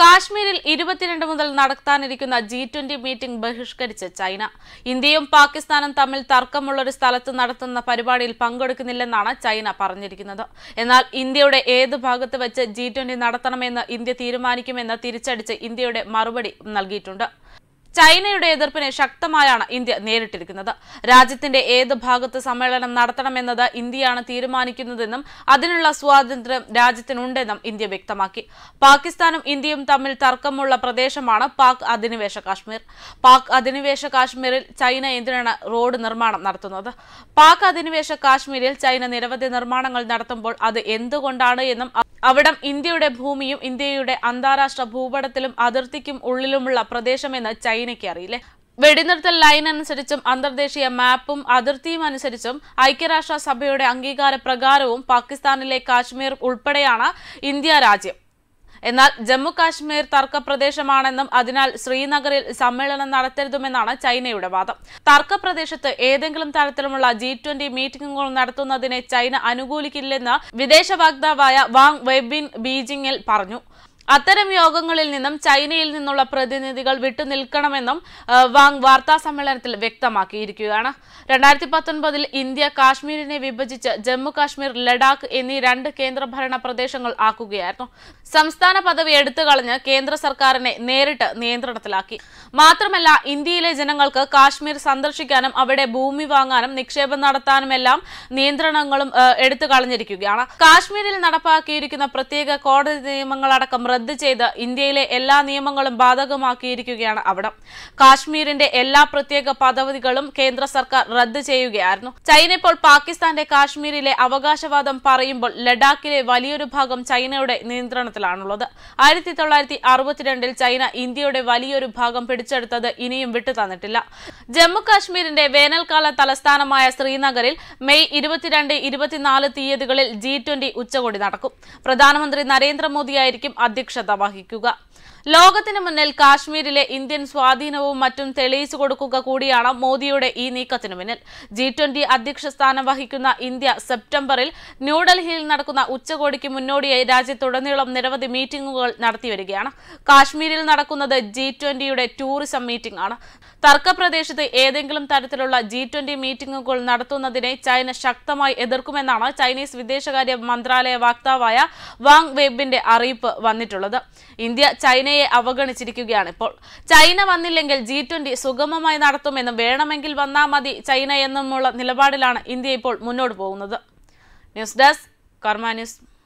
കാശ്മീരിൽ ഇരുപത്തിരണ്ട് മുതൽ നടത്താനിരിക്കുന്ന ജി ട്വന്റി മീറ്റിംഗ് ബഹിഷ്കരിച്ച് ചൈന ഇന്ത്യയും പാകിസ്ഥാനും തമ്മിൽ തർക്കമുള്ളൊരു സ്ഥലത്ത് നടത്തുന്ന പരിപാടിയിൽ പങ്കെടുക്കുന്നില്ലെന്നാണ് ചൈന പറഞ്ഞിരിക്കുന്നത് എന്നാൽ ഇന്ത്യയുടെ ഏത് ഭാഗത്ത് വെച്ച് ജി നടത്തണമെന്ന് ഇന്ത്യ തീരുമാനിക്കുമെന്ന് തിരിച്ചടിച്ച് ഇന്ത്യയുടെ മറുപടി നൽകിയിട്ടുണ്ട് ചൈനയുടെ എതിർപ്പിനെ ശക്തമായാണ് ഇന്ത്യ നേരിട്ടിരിക്കുന്നത് രാജ്യത്തിന്റെ ഏത് ഭാഗത്ത് സമ്മേളനം നടത്തണമെന്നത് ഇന്ത്യയാണ് തീരുമാനിക്കുന്നതെന്നും അതിനുള്ള സ്വാതന്ത്ര്യം രാജ്യത്തിനുണ്ടെന്നും ഇന്ത്യ വ്യക്തമാക്കി പാകിസ്ഥാനും ഇന്ത്യയും തമ്മിൽ തർക്കമുള്ള പ്രദേശമാണ് പാക് അധിനിവേശ കാശ്മീർ പാക് അധിനിവേശ കാശ്മീരിൽ ചൈന എന്തിനാണ് റോഡ് നിർമ്മാണം നടത്തുന്നത് പാക് അധിനിവേശ കാശ്മീരിൽ ചൈന നിരവധി നിർമ്മാണങ്ങൾ നടത്തുമ്പോൾ അത് എന്തുകൊണ്ടാണ് എന്നും അവിടം ഇന്ത്യയുടെ ഭൂമിയും ഇന്ത്യയുടെ അന്താരാഷ്ട്ര ഭൂപടത്തിലും അതിർത്തിക്കും ഉള്ളിലുമുള്ള പ്രദേശമെന്ന് ചൈനയ്ക്ക് അറിയില്ലേ വെടിനിർത്തൽ ലൈൻ അനുസരിച്ചും അന്തർദേശീയ മാപ്പും അതിർത്തിയും അനുസരിച്ചും സഭയുടെ അംഗീകാര പ്രകാരവും പാകിസ്ഥാനിലെ കാശ്മീർ ഉൾപ്പെടെയാണ് ഇന്ത്യ രാജ്യം എന്നാൽ ജമ്മു കാശ്മീർ തർക്കപ്രദേശമാണെന്നും അതിനാൽ ശ്രീനഗറിൽ സമ്മേളനം നടത്തരുതുമെന്നാണ് ചൈനയുടെ വാദം തർക്കപ്രദേശത്ത് ഏതെങ്കിലും തരത്തിലുമുള്ള ജി ട്വന്റി മീറ്റിംഗുകൾ നടത്തുന്നതിനെ ചൈന അനുകൂലിക്കില്ലെന്ന് വിദേശ വക്താവായ വാങ് വെബിൻ ബീജിംഗിൽ പറഞ്ഞു അത്തരം യോഗങ്ങളിൽ നിന്നും ചൈനയിൽ നിന്നുള്ള പ്രതിനിധികൾ വിട്ടുനിൽക്കണമെന്നും വാങ് വാർത്താ സമ്മേളനത്തിൽ വ്യക്തമാക്കിയിരിക്കുകയാണ് രണ്ടായിരത്തി പത്തൊൻപതിൽ ഇന്ത്യ കാശ്മീരിനെ വിഭജിച്ച് ജമ്മു കാശ്മീർ ലഡാക്ക് എന്നീ രണ്ട് കേന്ദ്രഭരണ പ്രദേശങ്ങൾ ആക്കുകയായിരുന്നു സംസ്ഥാന പദവി എടുത്തു കളഞ്ഞ് കേന്ദ്ര സർക്കാരിനെ നേരിട്ട് നിയന്ത്രണത്തിലാക്കി മാത്രമല്ല ഇന്ത്യയിലെ ജനങ്ങൾക്ക് കാശ്മീർ സന്ദർശിക്കാനും അവിടെ ഭൂമി വാങ്ങാനും നിക്ഷേപം നടത്താനുമെല്ലാം നിയന്ത്രണങ്ങളും എടുത്തു കളഞ്ഞിരിക്കുകയാണ് കാശ്മീരിൽ നടപ്പാക്കിയിരിക്കുന്ന പ്രത്യേക കോടതി നിയമങ്ങളടക്കം റദ്ദ് ചെയ്ത് ഇന്ത്യയിലെ എല്ലാ നിയമങ്ങളും ബാധകമാക്കിയിരിക്കുകയാണ് അവിടെ കാശ്മീരിന്റെ എല്ലാ പ്രത്യേക പദവികളും കേന്ദ്ര സർക്കാർ റദ്ദ് ചെയ്യുകയായിരുന്നു ചൈന ഇപ്പോൾ പാകിസ്ഥാന്റെ കാശ്മീരിലെ അവകാശവാദം പറയുമ്പോൾ ലഡാക്കിലെ വലിയൊരു ഭാഗം ചൈനയുടെ നിയന്ത്രണത്തിലാണുള്ളത് ആയിരത്തി തൊള്ളായിരത്തി അറുപത്തിരണ്ടിൽ ചൈന ഇന്ത്യയുടെ വലിയൊരു ഭാഗം പിടിച്ചെടുത്തത് ഇനിയും വിട്ടു തന്നിട്ടില്ല ജമ്മു കാശ്മീരിന്റെ വേനൽക്കാല തലസ്ഥാനമായ ശ്രീനഗറിൽ മെയ് ഇരുപത്തിരണ്ട് ഇരുപത്തിനാല് തീയതികളിൽ ജി ട്വന്റി ഉച്ചകോടി നടക്കും പ്രധാനമന്ത്രി നരേന്ദ്രമോദിയായിരിക്കും അധ്യക്ഷ അധ്യക്ഷത വഹിക്കുക ലോകത്തിന് മുന്നിൽ കാശ്മീരിലെ ഇന്ത്യൻ സ്വാധീനവും മറ്റും തെളിയിച്ചു കൊടുക്കുക കൂടിയാണ് മോദിയുടെ ഈ നീക്കത്തിനു മുന്നിൽ ജി ട്വന്റി അധ്യക്ഷ സ്ഥാനം വഹിക്കുന്ന ഇന്ത്യ സെപ്റ്റംബറിൽ ന്യൂഡൽഹിയിൽ നടക്കുന്ന ഉച്ചകോടിക്ക് മുന്നോടിയായി രാജ്യത്തുടനീളം നിരവധി മീറ്റിംഗുകൾ നടത്തിവരികയാണ് കാശ്മീരിൽ നടക്കുന്നത് ജി ട്വന്റിയുടെ ടൂറിസം മീറ്റിംഗ് ആണ് തർക്ക പ്രദേശത്ത് ഏതെങ്കിലും തരത്തിലുള്ള ജി ട്വന്റി മീറ്റിംഗുകൾ നടത്തുന്നതിനെ ചൈന ശക്തമായി എതിർക്കുമെന്നാണ് ചൈനീസ് വിദേശകാര്യ മന്ത്രാലയ വക്താവായ വാങ് വെബിന്റെ അറിയിപ്പ് വന്നിട്ടുള്ളത് ഇന്ത്യ ചൈനയെ ഇന്ത്യയെ അവഗണിച്ചിരിക്കുകയാണ് ഇപ്പോൾ ചൈന വന്നില്ലെങ്കിൽ ജി ട്വന്റി സുഗമമായി നടത്തുമെന്നും വേണമെങ്കിൽ വന്നാൽ മതി ചൈന എന്നുമുള്ള നിലപാടിലാണ് ഇന്ത്യ ഇപ്പോൾ മുന്നോട്ട് പോകുന്നത് ന്യൂസ് ഡെസ്ക് കർമ്മ ന്യൂസ്